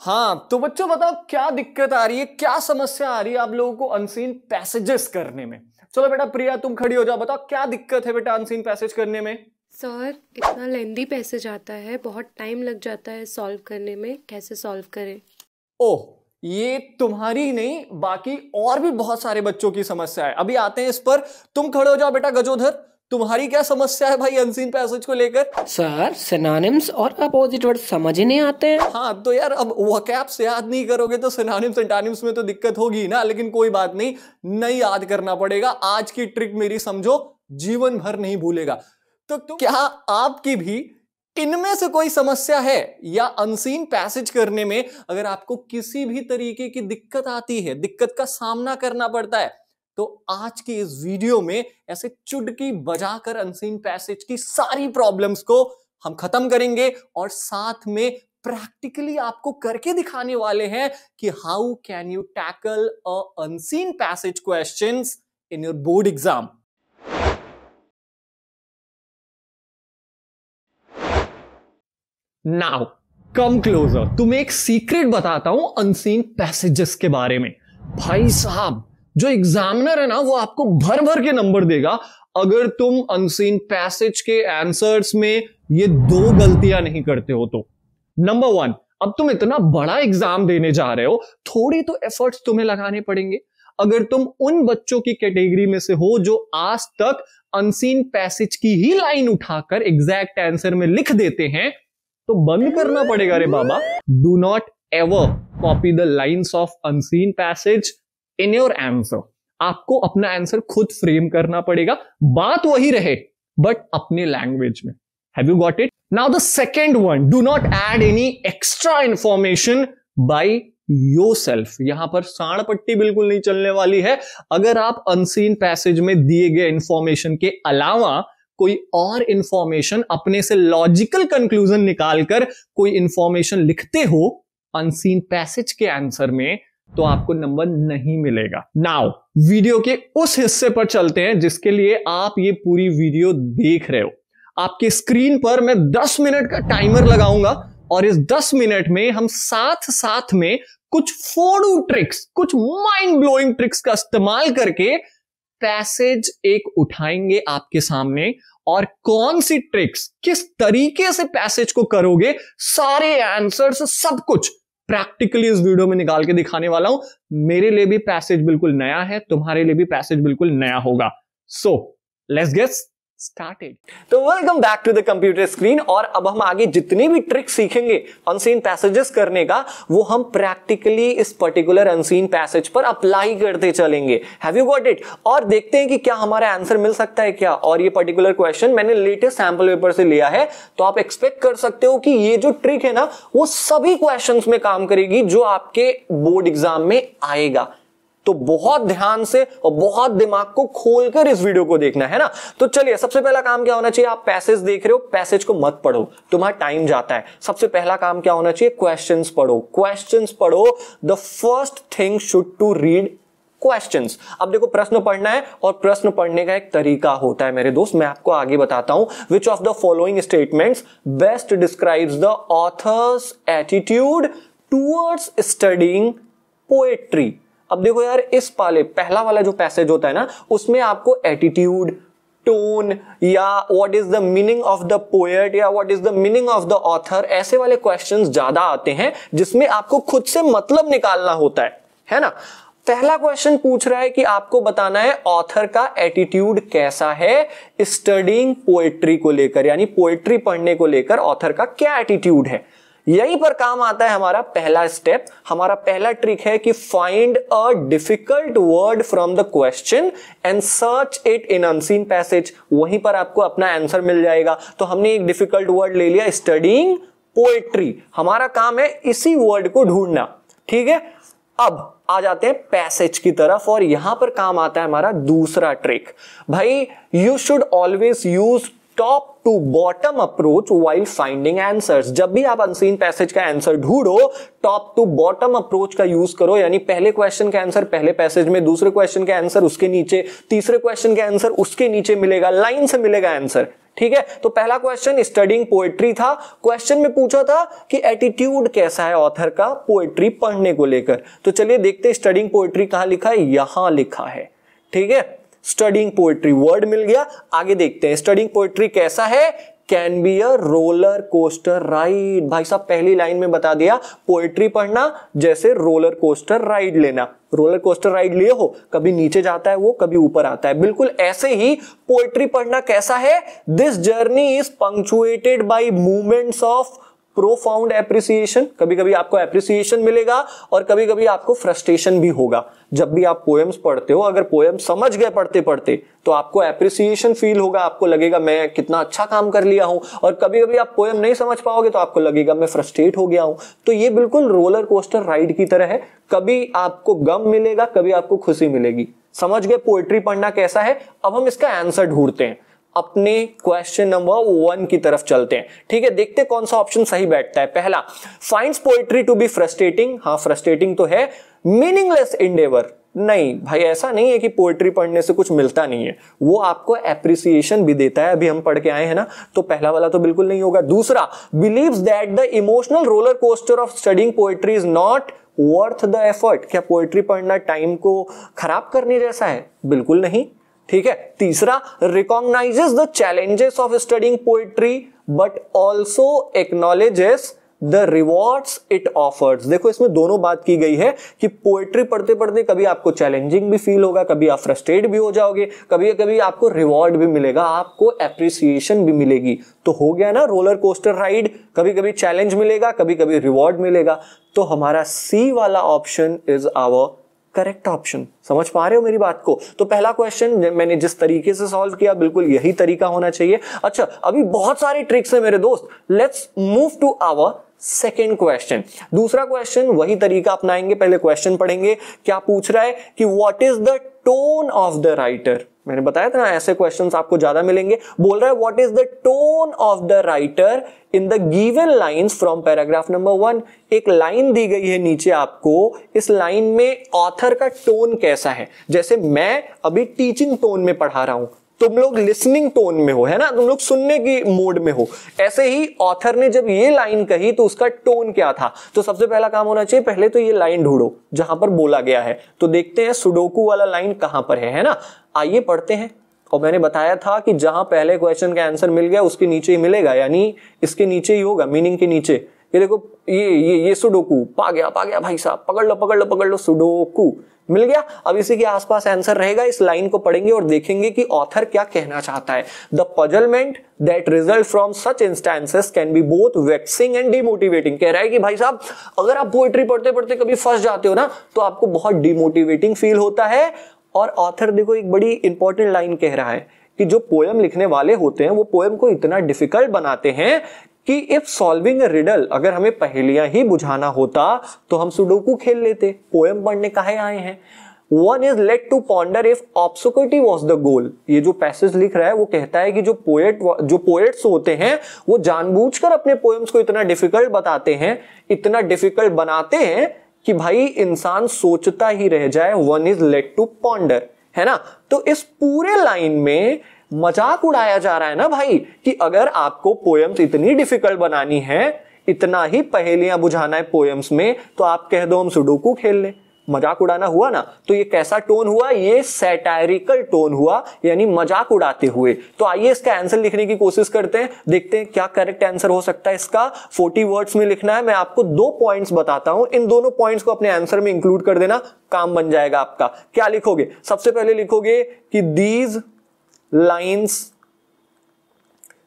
हाँ तो बच्चों बताओ क्या दिक्कत आ रही है क्या समस्या आ रही है आप लोगों को अनसीन पैसेजेस करने में चलो बेटा प्रिया तुम खड़ी हो जाओ बताओ क्या दिक्कत है बेटा अनसीन पैसेज करने में सर इतना लेंदी पैसेज आता है बहुत टाइम लग जाता है सॉल्व करने में कैसे सॉल्व करें ओह ये तुम्हारी नहीं बाकी और भी बहुत सारे बच्चों की समस्या है अभी आते हैं इस पर तुम खड़े हो जाओ बेटा गजोधर तुम्हारी क्या समस्या है भाई अनसीन पैसेज को लेकर सर सिनानिम्स और अपोजिट वर्ड समझ ही नहीं आते हैं हाँ तो यार अब वकैप्स याद नहीं करोगे तो सिनानिम्स एंटानिम्स में तो दिक्कत होगी ना लेकिन कोई बात नहीं नहीं याद करना पड़ेगा आज की ट्रिक मेरी समझो जीवन भर नहीं भूलेगा तो, तो क्या आपकी भी इनमें से कोई समस्या है या अनसीन पैसेज करने में अगर आपको किसी भी तरीके की दिक्कत आती है दिक्कत का सामना करना पड़ता है तो आज के इस वीडियो में ऐसे चुटकी बजाकर अनसीन पैसेज की सारी प्रॉब्लम्स को हम खत्म करेंगे और साथ में प्रैक्टिकली आपको करके दिखाने वाले हैं कि how can you tackle a unseen passage question in your board exam now come closer तुम्हें एक सीक्रेट बताता हूं अनसीन पैसेजेस के बारे में भाई साहब जो एग्जामिनर है ना वो आपको भर भर के नंबर देगा अगर तुम अनसीन पैसेज के आंसर्स में ये दो गलतियां नहीं करते हो तो नंबर वन अब तुम इतना बड़ा एग्जाम देने जा रहे हो थोड़े तो एफर्ट्स तुम्हें लगाने पड़ेंगे अगर तुम उन बच्चों की कैटेगरी में से हो जो आज तक अनसीन पैसेज की ही लाइन उठाकर एग्जैक्ट आंसर में लिख देते हैं तो बंद करना पड़ेगा रे बाबा do not ever copy the lines of unseen passage in your answer आपको अपना आंसर खुद फ्रेम करना पड़ेगा बात वही रहे बट अपने लैंग्वेज में have you got it now the second one do not add any extra information by yourself यहां पर साण पट्टी बिल्कुल नहीं चलने वाली है अगर आप अनसीन पैसेज में दिए गए इंफॉर्मेशन के अलावा कोई और इंफॉर्मेशन अपने से लॉजिकल कंक्लूजन निकालकर कोई इंफॉर्मेशन लिखते हो अनसीन पैसेज के आंसर में तो आपको नंबर नहीं मिलेगा नाउ वीडियो के उस हिस्से पर चलते हैं जिसके लिए आप ये पूरी वीडियो देख रहे हो आपके स्क्रीन पर मैं 10 मिनट का टाइमर लगाऊंगा और इस 10 मिनट में हम साथ साथ में कुछ फोड़ू ट्रिक्स कुछ माइंड ब्लोइंग ट्रिक्स का इस्तेमाल करके पैसेज एक उठाएंगे आपके सामने और कौन सी ट्रिक्स किस तरीके से पैसेज को करोगे सारे आंसर्स सब कुछ प्रैक्टिकली इस वीडियो में निकाल के दिखाने वाला हूं मेरे लिए भी पैसेज बिल्कुल नया है तुम्हारे लिए भी पैसेज बिल्कुल नया होगा सो लेट्स गेट्स started. तो welcome back to the computer screen और अब हम आगे जितने भी ट्रिक सीखेंगे unseen passages करने का वो हम प्रैक्टिकली इस पर्टिकुलर unseen passage पर अप्लाई करते चलेंगे Have you got it? और देखते हैं कि क्या हमारा आंसर मिल सकता है क्या और ये पर्टिकुलर क्वेश्चन मैंने लेटेस्ट सैंपल पेपर से लिया है तो आप एक्सपेक्ट कर सकते हो कि ये जो ट्रिक है ना वो सभी क्वेश्चंस में काम करेगी जो आपके बोर्ड एग्जाम में आएगा तो बहुत ध्यान से और बहुत दिमाग को खोलकर इस वीडियो को देखना है ना तो चलिए सबसे पहला काम क्या होना चाहिए आप पैसेज देख रहे हो पैसेज को मत पढ़ो तुम्हारा टाइम जाता है सबसे पहला काम क्या होना चाहिए क्वेश्चन पढ़ो क्वेश्चन पढ़ो the first thing should to read questions अब देखो प्रश्न पढ़ना है और प्रश्न पढ़ने का एक तरीका होता है मेरे दोस्त मैं आपको आगे बताता हूं which of the following statements best describes the author's attitude towards studying poetry अब देखो यार इस पाले पहला वाला जो पैसेज होता है ना उसमें आपको एटीट्यूड टोन या what is the meaning of the poet या what is the meaning of the author ऐसे वाले क्वेश्चन ज्यादा आते हैं जिसमें आपको खुद से मतलब निकालना होता है है ना पहला क्वेश्चन पूछ रहा है कि आपको बताना है ऑथर का एटीट्यूड कैसा है स्टडिंग पोएट्री को लेकर यानी पोएट्री पढ़ने को लेकर ऑथर का क्या एटीट्यूड है यहीं पर काम आता है हमारा पहला स्टेप हमारा पहला ट्रिक है कि find a difficult word from the question and search it in unseen passage वहीं पर आपको अपना आंसर मिल जाएगा तो हमने एक डिफिकल्ट वर्ड ले लिया स्टडिंग पोएट्री हमारा काम है इसी वर्ड को ढूंढना ठीक है अब आ जाते हैं पैसेज की तरफ और यहां पर काम आता है हमारा दूसरा ट्रिक भाई you should always use top to bottom approach while finding answers जब भी आप अनसीन पैसेज का आंसर ढूंढो टॉप टू बॉटम अप्रोच का यूज करो यानी पहले क्वेश्चन का आंसर पहले पैसेज में दूसरे क्वेश्चन का आंसर उसके नीचे तीसरे क्वेश्चन का आंसर उसके नीचे मिलेगा लाइन से मिलेगा आंसर ठीक है तो पहला क्वेश्चन स्टडिंग पोएट्री था क्वेश्चन में पूछा था कि एटीट्यूड कैसा है ऑथर का पोएट्री पढ़ने को लेकर तो चलिए देखते स्टडिंग पोएट्री कहां लिखा है यहां लिखा है ठीक है स्टडिंग पोएट्री वर्ड मिल गया आगे देखते हैं स्टडिंग पोएट्री कैसा है can be a roller coaster ride भाई साहब पहली लाइन में बता दिया पोएट्री पढ़ना जैसे रोलर कोस्टर राइड लेना रोलर कोस्टर राइड लिए हो कभी नीचे जाता है वो कभी ऊपर आता है बिल्कुल ऐसे ही पोएट्री पढ़ना कैसा है this journey is punctuated by movements of profound appreciation कभी कभी आपको एप्रिसिएशन मिलेगा और कभी कभी आपको फ्रस्ट्रेशन भी होगा जब भी आप पोएम्स पढ़ते हो अगर पोएम समझ गए पढ़ते पढ़ते तो आपको एप्रिसिएशन फील होगा आपको लगेगा मैं कितना अच्छा काम कर लिया हूं और कभी कभी आप पोएम नहीं समझ पाओगे तो आपको लगेगा मैं फ्रस्ट्रेट हो गया हूं तो ये बिल्कुल रोलर कोस्टर राइड की तरह है कभी आपको गम मिलेगा कभी आपको खुशी मिलेगी समझ गए पोएट्री पढ़ना कैसा है अब हम इसका आंसर ढूंढते हैं अपने क्वेश्चन नंबर वन की तरफ चलते हैं ठीक है देखते कौन सा ऑप्शन सही बैठता है पहला finds poetry to be frustrating हाँ फ्रस्ट्रेटिंग तो है मीनिंगलेस इंडेवर नहीं भाई ऐसा नहीं है कि पोएट्री पढ़ने से कुछ मिलता नहीं है वो आपको एप्रिसिएशन भी देता है अभी हम पढ़ के आए हैं ना तो पहला वाला तो बिल्कुल नहीं होगा दूसरा believes that the emotional roller coaster of studying poetry is not worth the effort क्या पोएट्री पढ़ना टाइम को खराब करने जैसा है बिल्कुल नहीं ठीक है तीसरा recognises the challenges of studying poetry but also acknowledges the rewards it offers देखो इसमें दोनों बात की गई है कि पोएट्री पढ़ते पढ़ते कभी आपको चैलेंजिंग भी फील होगा कभी आप फ्रस्ट्रेट भी हो जाओगे कभी कभी आपको रिवॉर्ड भी मिलेगा आपको एप्रिसिएशन भी मिलेगी तो हो गया ना रोलर कोस्टर राइड कभी कभी चैलेंज मिलेगा कभी कभी रिवॉर्ड मिलेगा तो हमारा सी वाला option is our correct option समझ पा रहे हो मेरी बात को तो पहला क्वेश्चन मैंने जिस तरीके से सॉल्व किया बिल्कुल यही तरीका होना चाहिए अच्छा अभी बहुत सारे ट्रिक्स है मेरे दोस्त let's move to our second question दूसरा क्वेश्चन वही तरीका अपनाएंगे पहले क्वेश्चन पढ़ेंगे क्या पूछ रहा है कि what is the tone of the writer मैंने बताया था ना ऐसे क्वेश्चंस आपको ज्यादा मिलेंगे बोल रहा है what is the tone of the writer in the given lines from paragraph number one एक लाइन दी गई है नीचे आपको इस लाइन में ऑथर का टोन कैसा है जैसे मैं अभी टीचिंग टोन में पढ़ा रहा हूं तुम लोग लिसनिंग टोन में हो है ना तुम लोग सुनने की मोड में हो ऐसे ही ऑथर ने जब ये लाइन कही तो उसका टोन क्या था तो सबसे पहला काम होना चाहिए पहले तो ये लाइन ढूंढो जहां पर बोला गया है तो देखते हैं सुडोकू वाला लाइन कहां पर है है ना आइए पढ़ते हैं और मैंने बताया था कि जहां पहले क्वेश्चन का आंसर मिल गया उसके नीचे ही मिलेगा यानी इसके नीचे ही होगा मीनिंग के नीचे ये देखो ये ये ये सुडोकू पा गया पा गया भाई साहब पकड़ लो पकड़ लो पकड़ लो सुडोकू मिल गया अब इसी के आसपास आंसर रहेगा इस लाइन को पढ़ेंगे और देखेंगे कि ऑथर क्या कहना चाहता है the puzzlement that result from such instances can be both vexing and demotivating कह रहा है कि भाई साहब अगर आप पोएट्री पढ़ते पढ़ते कभी फंस जाते हो ना तो आपको बहुत डिमोटिवेटिंग फील होता है और ऑथर देखो एक बड़ी इंपॉर्टेंट लाइन कह रहा है कि जो पोएम लिखने वाले होते हैं वो पोएम को इतना डिफिकल्ट बनाते हैं कि इफ सॉल्विंग रिडल अगर हमें पहेलियां ही बुझाना होता तो हम सुडोकू खेल लेते पोएम पढ़ने काहे आए हैं one is left to ponder if obscurity was the goal ये जो पैसेज लिख रहा है वो कहता है कि जो पोएट जो पोएट्स होते हैं वो जानबूझकर अपने पोएम्स को इतना डिफिकल्ट बताते हैं इतना डिफिकल्ट बनाते हैं कि भाई इंसान सोचता ही रह जाए one is left to ponder है ना तो इस पूरे लाइन में मजाक उड़ाया जा रहा है ना भाई कि अगर आपको पोएम्स इतनी डिफिकल्ट बनानी है इतना ही पहेलियां बुझाना है पोएम्स में तो आप कह दो हम सुडोकू खेल लें मजाक उड़ाना हुआ ना तो ये कैसा टोन हुआ ये सैटायरिकल टोन हुआ यानी मजाक उड़ाते हुए तो आइए इसका आंसर लिखने की कोशिश करते हैं देखते हैं क्या करेक्ट आंसर हो सकता है इसका 40 वर्ड्स में लिखना है मैं आपको दो पॉइंट्स बताता हूं इन दोनों पॉइंट्स को अपने आंसर में इंक्लूड कर देना काम बन जाएगा आपका क्या लिखोगे सबसे पहले लिखोगे कि these lines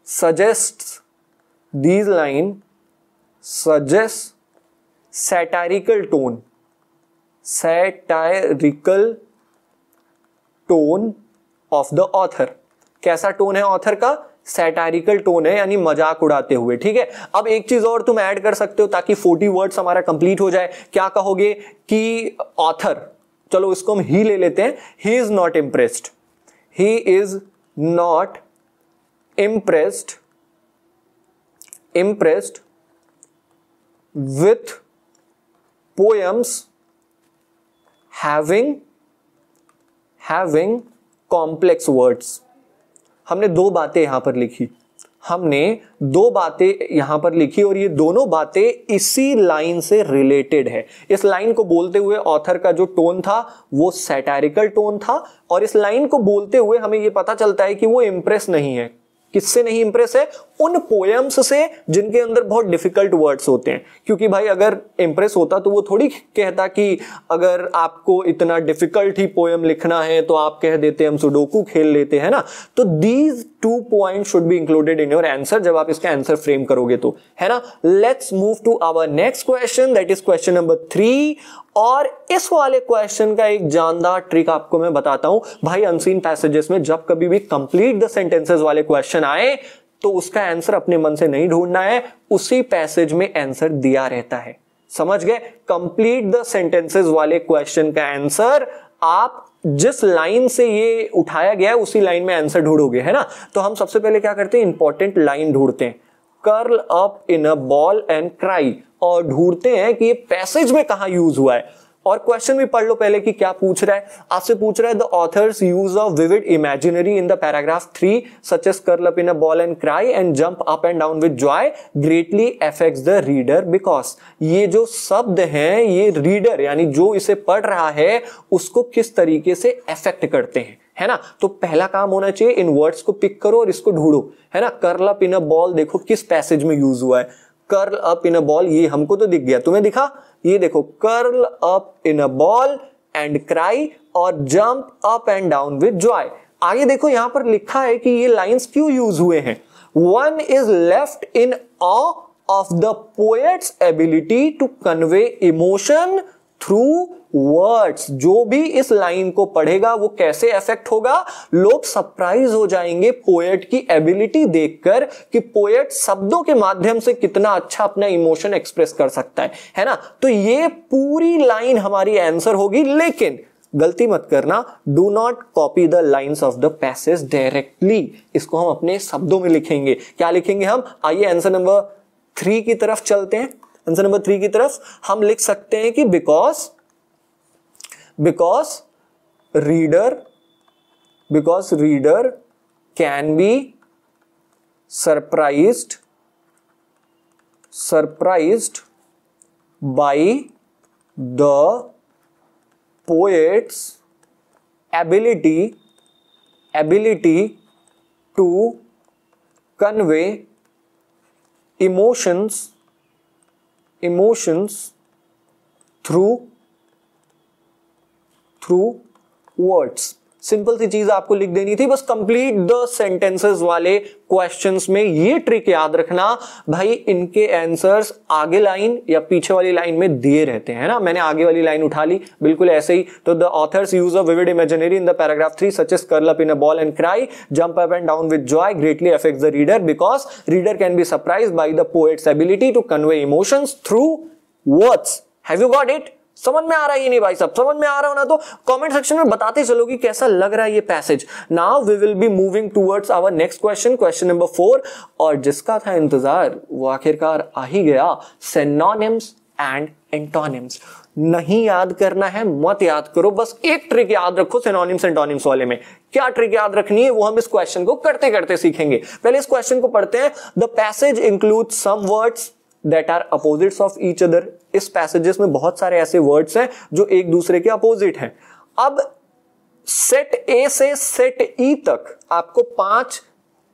suggests these line suggests satirical tone satirical tone of the author कैसा टोन है ऑथर का सैटारिकल टोन है यानी मजाक उड़ाते हुए ठीक है अब एक चीज और तुम ऐड कर सकते हो ताकि 40 वर्ड्स हमारा कंप्लीट हो जाए क्या कहोगे कि ऑथर चलो इसको हम ही ले लेते हैं he is not impressed he is not impressed impressed with poems having having complex words हमने दो बातें यहां पर लिखी हमने दो बातें यहां पर लिखी और ये दोनों बातें इसी लाइन से रिलेटेड है इस लाइन को बोलते हुए ऑथर का जो टोन था वो सेटेरिकल टोन था और इस लाइन को बोलते हुए हमें ये पता चलता है कि वो इंप्रेस नहीं है किससे नहीं इंप्रेस है उन पोएम्स से जिनके अंदर बहुत डिफिकल्ट वर्ड्स होते हैं क्योंकि भाई अगर इम्प्रेस होता तो वो थोड़ी कहता कि अगर आपको इतना डिफिकल्ट ही पोएम लिखना है तो आप कह देते हम सुडोकू खेल लेते हैं ना तो these two point should be included in your answer जब आप इसका आंसर फ्रेम करोगे तो है ना let's move to our next question that is question number three और इस वाले क्वेश्चन का एक जानदार ट्रिक आपको मैं बताता हूं भाई अनसीन पैसेजेस में जब कभी भी कंप्लीट द सेंटेंसेस वाले क्वेश्चन आए तो उसका आंसर अपने मन से नहीं ढूंढना है उसी पैसेज में आंसर दिया रहता है समझ गए कंप्लीट द सेंटेंसेस वाले क्वेश्चन का आंसर आप जिस लाइन से ये उठाया गया है उसी लाइन में आंसर ढूंढोगे है ना तो हम सबसे पहले क्या करते हैं इंपॉर्टेंट लाइन ढूंढते हैं curl up in a ball and cry और ढूंढते हैं कि ये पैसेज में कहा यूज हुआ है और क्वेश्चन भी पढ़ लो पहले कि क्या पूछ रहा है आपसे पूछ रहा है the authors use of vivid imaginary in the paragraph three such as curl up in a ball and cry and jump up and down with joy greatly affects the reader because ये जो शब्द हैं ये reader यानी जो इसे पढ़ रहा है उसको किस तरीके से एफेक्ट करते हैं है ना तो पहला काम होना चाहिए इन वर्ड्स को पिक करो और इसको ढूंढो है ना curl up in a ball देखो किस पैसेज में यूज हुआ है curl up in a ball ये हमको तो दिख गया तुम्हें दिखा ये देखो curl up in a ball and cry और jump up and down with joy आगे देखो यहां पर लिखा है कि ये लाइंस क्यों यूज हुए हैं one is left in of the poet's ability to convey emotion through words जो भी इस लाइन को पढ़ेगा वो कैसे अफेक्ट होगा लोग सरप्राइज हो जाएंगे पोएट की एबिलिटी देखकर कि पोएट शब्दों के माध्यम से कितना अच्छा अपना इमोशन एक्सप्रेस कर सकता है है ना तो ये पूरी लाइन हमारी आंसर होगी लेकिन गलती मत करना do not copy the lines of the passage directly इसको हम अपने शब्दों में लिखेंगे क्या लिखेंगे हम आइए आंसर नंबर थ्री की तरफ चलते हैं आंसर नंबर थ्री की तरफ हम लिख सकते हैं कि because because reader because reader can be surprised surprised by the poet's ability ability to convey emotions emotions through through words simple सी चीज आपको लिख देनी थी बस कंप्लीट द सेंटेंसेस वाले क्वेश्चंस में ये ट्रिक याद रखना भाई इनके आंसर्स आगे लाइन या पीछे वाली लाइन में दिए रहते हैं ना मैंने आगे वाली लाइन उठा ली बिल्कुल ऐसे ही तो the authors use of vivid imaginary in the paragraph three such कर curl up in a ball and cry jump up and down with joy greatly affect the reader because reader can be surprise by the poet's ability to convey emotions through words have you got it समझ में आ रहा है नहीं भाई साहब समझ में आ रहा हो ना तो कमेंट सेक्शन में बताते चलो कि कैसा लग रहा है ये passage now we will be moving towards our next question question number four और जिसका था इंतजार वो आखिरकार आ ही गया सेनोनिम्स एंड एंटोनिम्स नहीं याद करना है मत याद करो बस एक ट्रिक याद रखो सिनोनिम्स एंटोनिम्स वाले में क्या ट्रिक याद रखनी है वो हम इस क्वेश्चन को करते करते सीखेंगे पहले इस क्वेश्चन को पढ़ते हैं the passage include some words that are opposites of each other इस पैसेजेस में बहुत सारे ऐसे वर्ड्स हैं जो एक दूसरे के अपोजिट हैं अब सेट ए से सेट ई e तक आपको पांच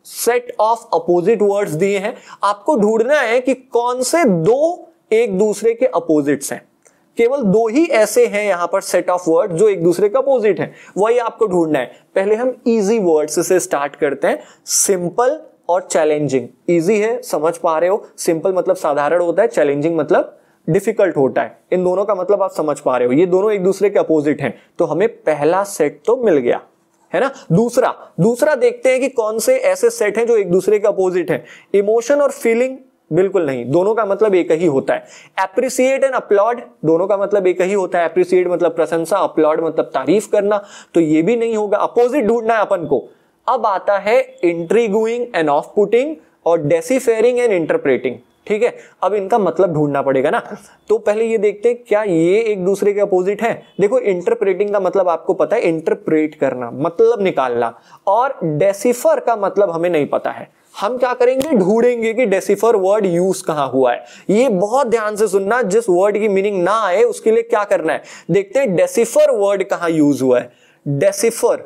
सेट ऑफ अपोजिट वर्ड्स दिए हैं आपको ढूंढना है कि कौन से दो एक दूसरे के अपोजिट्स हैं केवल दो ही ऐसे हैं यहां पर सेट ऑफ वर्ड जो एक दूसरे का अपोजिट है वही आपको ढूंढना है पहले हम इजी वर्ड्स से स्टार्ट करते हैं सिंपल और चैलेंजिंग ईजी है समझ पा रहे हो सिंपल मतलब साधारण होता है चैलेंजिंग मतलब डिफिकल्ट होता है इन दोनों का मतलब आप समझ पा रहे हो ये दोनों एक दूसरे के अपोजिट हैं तो हमें पहला सेट तो मिल गया है ना दूसरा दूसरा देखते हैं कि कौन से ऐसे सेट हैं जो एक दूसरे के अपोजिट हैं इमोशन और फीलिंग बिल्कुल नहीं दोनों का मतलब एक ही होता है एप्रिसिएट एंड अपलॉड दोनों का मतलब एक ही होता है एप्रिसिएट मतलब प्रशंसा अपलॉड मतलब तारीफ करना तो ये भी नहीं होगा अपोजिट ढूंढना है अपन को अब आता है इंट्रीगुइंग एंड ऑफ पुटिंग और डेसीफेयरिंग एंड इंटरप्रेटिंग ठीक है अब इनका मतलब ढूंढना पड़ेगा ना तो पहले ये देखते हैं क्या ये एक दूसरे के अपोजिट है देखो इंटरप्रेटिंग का मतलब आपको पता है इंटरप्रेट करना मतलब निकालना और डेसिफर का मतलब हमें नहीं पता है हम क्या करेंगे ढूंढेंगे कि डेसिफर वर्ड यूज कहां हुआ है ये बहुत ध्यान से सुनना जिस वर्ड की मीनिंग ना आए उसके लिए क्या करना है देखते हैं डेसिफर वर्ड कहां यूज हुआ है डेसिफर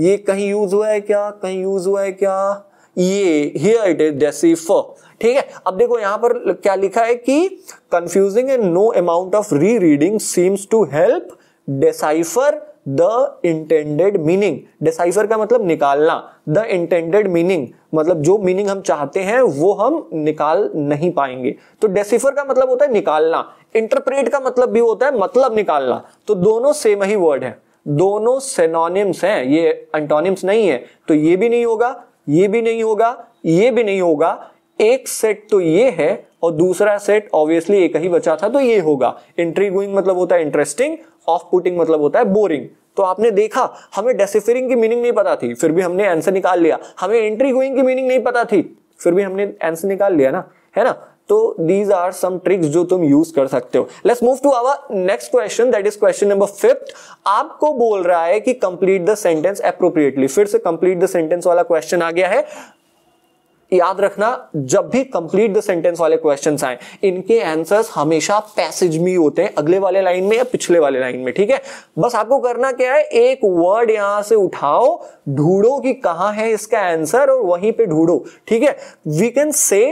ये कहीं यूज हुआ है क्या कहीं यूज हुआ है क्या ये हियर इट इज डेसिफ ठीक है अब देखो यहां पर क्या लिखा है कि confusing and no amount of rereading seems to help decipher the intended meaning decipher का मतलब निकालना द इंटेंडेड मीनिंग मतलब जो मीनिंग हम चाहते हैं वो हम निकाल नहीं पाएंगे तो डेसिफर का मतलब होता है निकालना इंटरप्रेट का मतलब भी होता है मतलब निकालना तो दोनों सेम ही वर्ड है दोनों सेनोनिम्स हैं ये एंटोनिम्स नहीं है तो ये भी नहीं होगा ये भी नहीं होगा ये भी नहीं होगा एक सेट तो ये है और दूसरा सेट ऑब्वियसली एक ही बचा था तो ये होगा इंट्रीगोइंग मतलब होता है इंटरेस्टिंग ऑफ पुटिंग मतलब होता है बोरिंग तो आपने देखा हमें डेसिफरिंग की मीनिंग नहीं पता थी फिर भी हमने आंसर निकाल लिया हमें एंट्री गोइंग की मीनिंग नहीं पता थी फिर भी हमने आंसर निकाल लिया ना है ना तो दीज आर सम ट्रिक्स जो तुम यूज कर सकते हो let's move to our next question that is question number fifth आपको बोल रहा है कि कंप्लीट द सेंटेंस अप्रोप्रिएटली फिर से कंप्लीट द सेंटेंस वाला क्वेश्चन आ गया है याद रखना जब भी कंप्लीट द सेंटेंस वाले क्वेश्चन आए इनके आंसर्स हमेशा पैसेज में होते हैं अगले वाले लाइन में या पिछले वाले लाइन में ठीक है बस आपको करना क्या है एक वर्ड यहां से उठाओ ढूंढो कि कहां है इसका आंसर और वहीं पे ढूंढो ठीक है we can say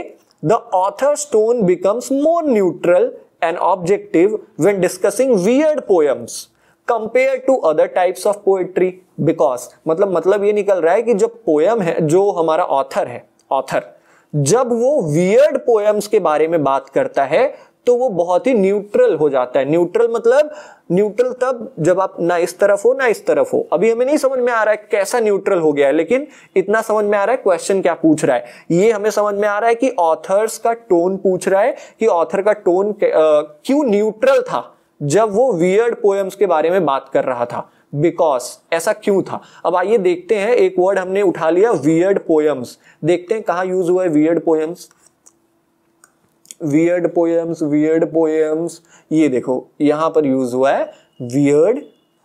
the author's tone becomes more neutral and objective when discussing weird poems compared to other types of poetry because मतलब मतलब ये निकल रहा है कि जब पोएम है जो हमारा ऑथर है ऑथर जब वो वियर्ड पोएम्स के बारे में बात करता है तो वो बहुत ही न्यूट्रल हो जाता है न्यूट्रल मतलब न्यूट्रल तब जब आप ना इस तरफ हो ना इस तरफ हो अभी हमें नहीं समझ में आ रहा है कैसा न्यूट्रल हो गया है लेकिन इतना समझ में आ रहा है क्वेश्चन क्या पूछ रहा है ये हमें समझ में आ रहा है कि ऑथर्स का टोन पूछ रहा है कि ऑथर का टोन क्यों न्यूट्रल था जब वो वियर्ड पोएम्स के बारे में बात कर रहा था बिकॉज ऐसा क्यों था अब आइए देखते हैं एक वर्ड हमने उठा लिया वियर्ड पोएम्स देखते हैं कहा यूज हुआ है weird poems weird poems weird poems ये देखो यहां पर यूज हुआ है वियर्ड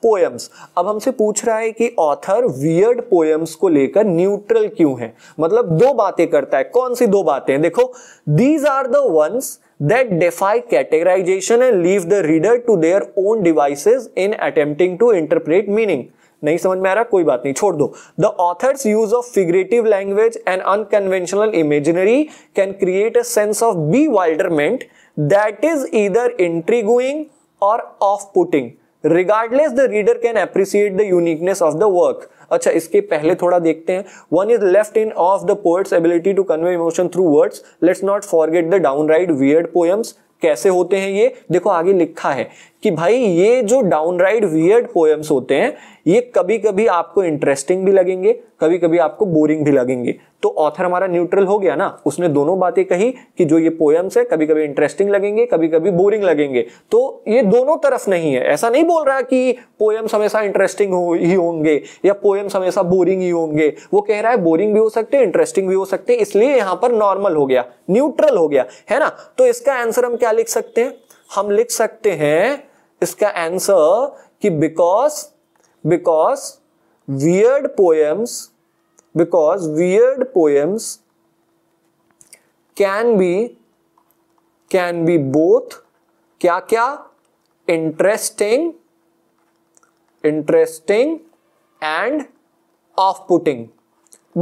पोएम्स अब हमसे पूछ रहा है कि ऑथर वियर्ड पोएम्स को लेकर न्यूट्रल क्यों है मतलब दो बातें करता है कौन सी दो बातें देखो these are the ones that defy categorisation and leave the reader to their own devices in attempting to interpret meaning नहीं समझ में आ रहा कोई बात नहीं छोड़ दो the authors use of figurative language and unconventional imaginary can create a sense of bewilderment that is either intriguing or off putting regardless the reader can appreciate the uniqueness of the work अच्छा इसके पहले थोड़ा देखते हैं one is left in of the poet's ability to convey emotion through words let's not forget the downright weird poems कैसे होते हैं ये देखो आगे लिखा है कि भाई ये जो डाउन राइड वियर्ड पोएम्स होते हैं ये कभी कभी आपको इंटरेस्टिंग भी लगेंगे कभी कभी आपको बोरिंग भी लगेंगे तो ऑथर हमारा न्यूट्रल हो गया ना उसने दोनों बातें कही कि जो ये पोएम्स है कभी कभी इंटरेस्टिंग लगेंगे कभी कभी बोरिंग लगेंगे तो ये दोनों तरफ नहीं है ऐसा नहीं बोल रहा कि पोएम्स हमेशा इंटरेस्टिंग हो ही होंगे या पोएम्स हमेशा बोरिंग ही होंगे वो कह रहा है बोरिंग भी हो सकते हैं इंटरेस्टिंग भी हो सकते हैं इसलिए यहां पर नॉर्मल हो गया न्यूट्रल हो गया है ना तो इसका आंसर हम क्या लिख सकते हैं हम लिख सकते हैं इसका आंसर कि because because weird poems because weird poems can be can be both क्या क्या interesting interesting and off putting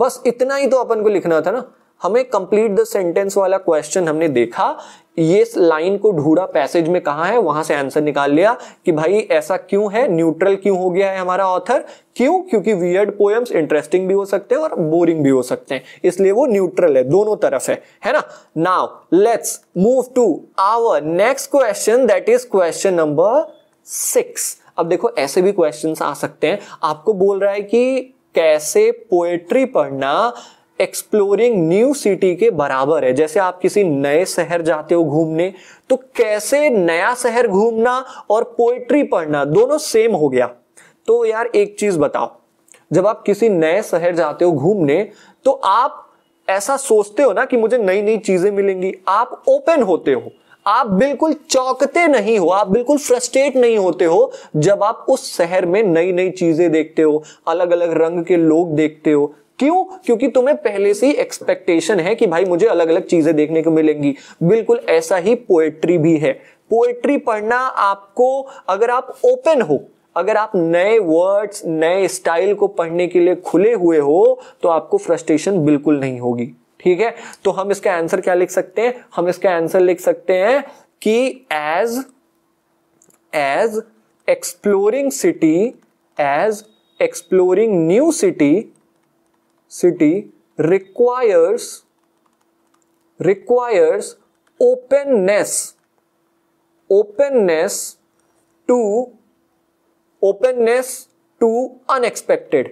बस इतना ही तो अपन को लिखना था ना हमें कंप्लीट द सेंटेंस वाला क्वेश्चन हमने देखा ये लाइन को ढूंढा पैसेज में कहा है वहां से आंसर निकाल लिया कि भाई ऐसा क्यों है न्यूट्रल क्यों हो गया है हमारा ऑथर क्यों क्योंकि वियर्ड पोएम्स इंटरेस्टिंग भी हो सकते हैं और बोरिंग भी हो सकते हैं इसलिए वो न्यूट्रल है दोनों तरफ है है ना now let's move to our next question that is question number six अब देखो ऐसे भी क्वेश्चन आ सकते हैं आपको बोल रहा है कि कैसे पोएट्री पढ़ना एक्सप्लोरिंग न्यू सिटी के बराबर है जैसे आप किसी नए शहर जाते हो घूमने तो कैसे नया शहर घूमना और पोएट्री पढ़ना दोनों सेम हो गया तो यार एक चीज बताओ जब आप किसी नए शहर जाते हो घूमने तो आप ऐसा सोचते हो ना कि मुझे नई नई चीजें मिलेंगी आप ओपन होते हो आप बिल्कुल चौकते नहीं हो आप बिल्कुल फ्रस्ट्रेट नहीं होते हो जब आप उस शहर में नई नई चीजें देखते हो अलग अलग रंग के लोग देखते हो क्यों क्योंकि तुम्हें पहले से ही एक्सपेक्टेशन है कि भाई मुझे अलग अलग चीजें देखने को मिलेंगी बिल्कुल ऐसा ही पोएट्री भी है पोएट्री पढ़ना आपको अगर आप ओपन हो अगर आप नए वर्ड्स नए स्टाइल को पढ़ने के लिए खुले हुए हो तो आपको फ्रस्ट्रेशन बिल्कुल नहीं होगी ठीक है तो हम इसका आंसर क्या लिख सकते हैं हम इसका आंसर लिख सकते हैं कि as as exploring city as exploring new city city requires requires openness openness to openness to unexpected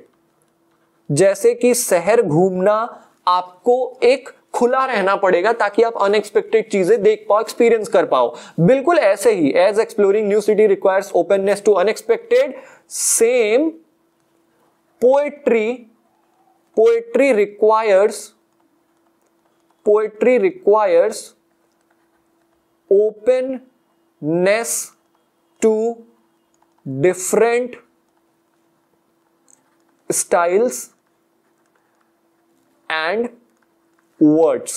जैसे कि शहर घूमना आपको एक खुला रहना पड़ेगा ताकि आप अनएक्सपेक्टेड चीजें देख पाओ एक्सपीरियंस कर पाओ बिल्कुल ऐसे ही as exploring new city requires openness to unexpected same poetry poetry requires poetry requires openness to different styles and words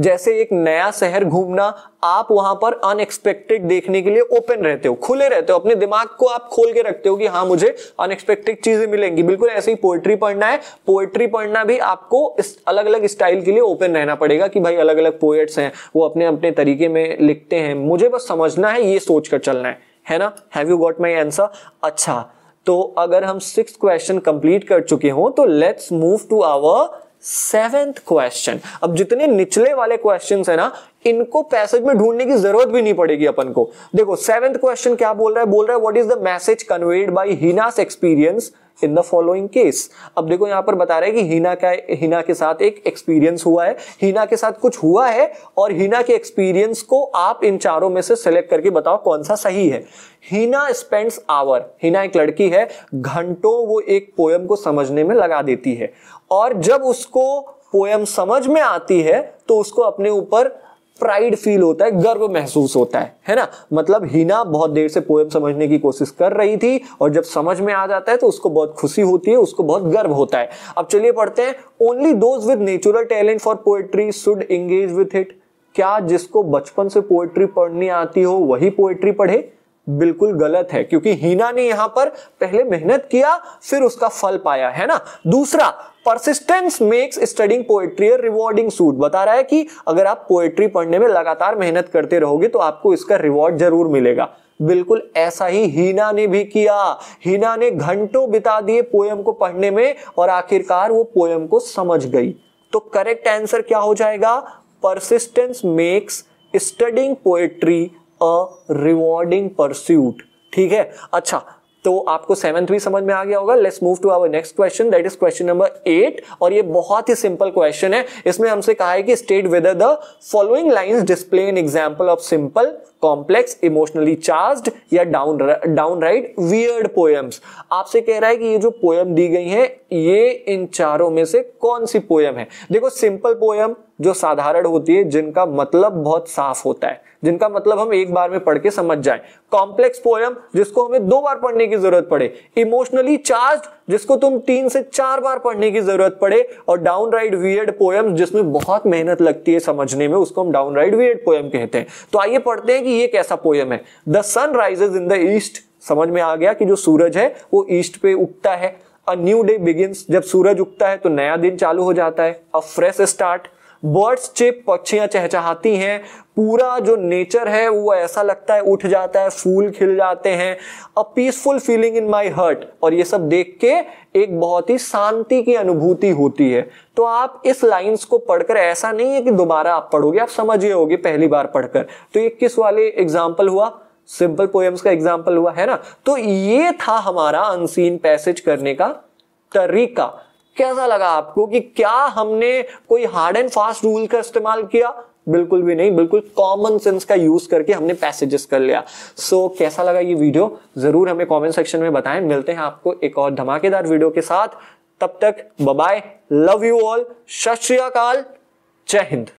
जैसे एक नया शहर घूमना आप वहां पर अनएक्सपेक्टेड देखने के लिए ओपन रहते हो खुले रहते हो अपने दिमाग को आप खोल के रखते हो कि हाँ मुझे अनएक्सपेक्टेड चीजें मिलेंगी बिल्कुल ऐसे ही पोएट्री पढ़ना है पोएट्री पढ़ना भी आपको इस अलग अलग स्टाइल के लिए ओपन रहना पड़ेगा कि भाई अलग अलग पोएट्स हैं वो अपने अपने तरीके में लिखते हैं मुझे बस समझना है ये सोचकर चलना है है ना have you got my answer अच्छा तो अगर हम सिक्स क्वेश्चन कंप्लीट कर चुके हों तो let's move to our seventh question अब जितने निचले वाले क्वेश्चन है ना इनको पैसेज में ढूंढने की जरूरत भी नहीं पड़ेगी अपन को देखो सेवेंथ क्वेश्चन क्या बोल रहा है बोल रहा है what is the message conveyed by Hina's experience in the following case अब देखो यहां पर बता रहे हैं कि हीना का हीना के साथ एक एक्सपीरियंस हुआ है हीना के साथ कुछ हुआ है और हीना के एक्सपीरियंस को आप इन चारों में से सेलेक्ट करके बताओ कौन सा सही है हीना स्पेंड्स आवर हीना एक लड़की है घंटों वो एक पोयम को समझने में लगा देती है और जब उसको पोएम समझ में आती है तो उसको अपने ऊपर प्राइड फील होता है गर्व महसूस होता है है ना मतलब हीना बहुत देर से पोएम समझने की कोशिश कर रही थी और जब समझ में आ जाता है तो उसको बहुत खुशी होती है उसको बहुत गर्व होता है अब चलिए पढ़ते हैं only those with natural talent for poetry should engage with it क्या जिसको बचपन से पोएट्री पढ़नी आती हो वही पोएट्री पढ़े बिल्कुल गलत है क्योंकि हीना ने यहां पर पहले मेहनत किया फिर उसका फल पाया है ना दूसरा persistence makes studying poetry rewarding suit बता रहा है कि अगर आप पोएट्री पढ़ने में लगातार मेहनत करते रहोगे तो आपको इसका रिवॉर्ड जरूर मिलेगा बिल्कुल ऐसा ही हीना ने भी किया हीना ने घंटों बिता दिए पोयम को पढ़ने में और आखिरकार वो पोयम को समझ गई तो करेक्ट आंसर क्या हो जाएगा persistence makes studying poetry a rewarding pursuit ठीक है अच्छा तो आपको सेवंथ भी समझ में आ गया होगा let's move to our next question that is question number eight और ये बहुत ही सिंपल क्वेश्चन है इसमें हमसे कहा है कि state whether the following line display in example of simple complex emotionally charge या down downright weird poems आपसे कह रहा है कि ये जो पोएम दी गई है ये इन चारों में से कौन सी पोएम है देखो सिंपल पोएम जो साधारण होती है जिनका मतलब बहुत साफ होता है जिनका मतलब हम एक बार में पढ़ के समझ जाए कॉम्प्लेक्स पोएम जिसको हमें दो बार पढ़ने की जरूरत पड़े इमोशनली चार्ज जिसको तुम तीन से चार बार पढ़ने की जरूरत पड़े और डाउन राइड वियर्ड पोएम जिसमें बहुत मेहनत लगती है समझने में उसको हम डाउन राइड वियर्ड पोएम कहते हैं तो आइए पढ़ते हैं कि ये कैसा पोयम है the sun rises in the east समझ में आ गया कि जो सूरज है वो ईस्ट पे उगता है अ न्यू डे बिगिन जब सूरज उगता है तो नया दिन चालू हो जाता है a fresh start birds chirp पक्षियां चहचहाती हैं पूरा जो नेचर है वो ऐसा लगता है उठ जाता है फूल खिल जाते हैं a peaceful feeling in my heart और ये सब देख के एक बहुत ही शांति की अनुभूति होती है तो आप इस लाइंस को पढ़कर ऐसा नहीं है कि दोबारा आप पढ़ोगे आप समझिए होगी पहली बार पढ़कर तो ये किस वाले एग्जाम्पल हुआ सिंपल पोएम्स का एग्जाम्पल हुआ है ना तो ये था हमारा अनसीन पैसेज करने का तरीका कैसा लगा आपको कि क्या हमने कोई हार्ड एंड फास्ट रूल का इस्तेमाल किया बिल्कुल भी नहीं बिल्कुल कॉमन सेंस का यूज करके हमने पैसेजेस कर लिया सो so, कैसा लगा ये वीडियो जरूर हमें कमेंट सेक्शन में बताएं मिलते हैं आपको एक और धमाकेदार वीडियो के साथ तब तक बाय लव यू ऑल सत श्री अकाल जय हिंद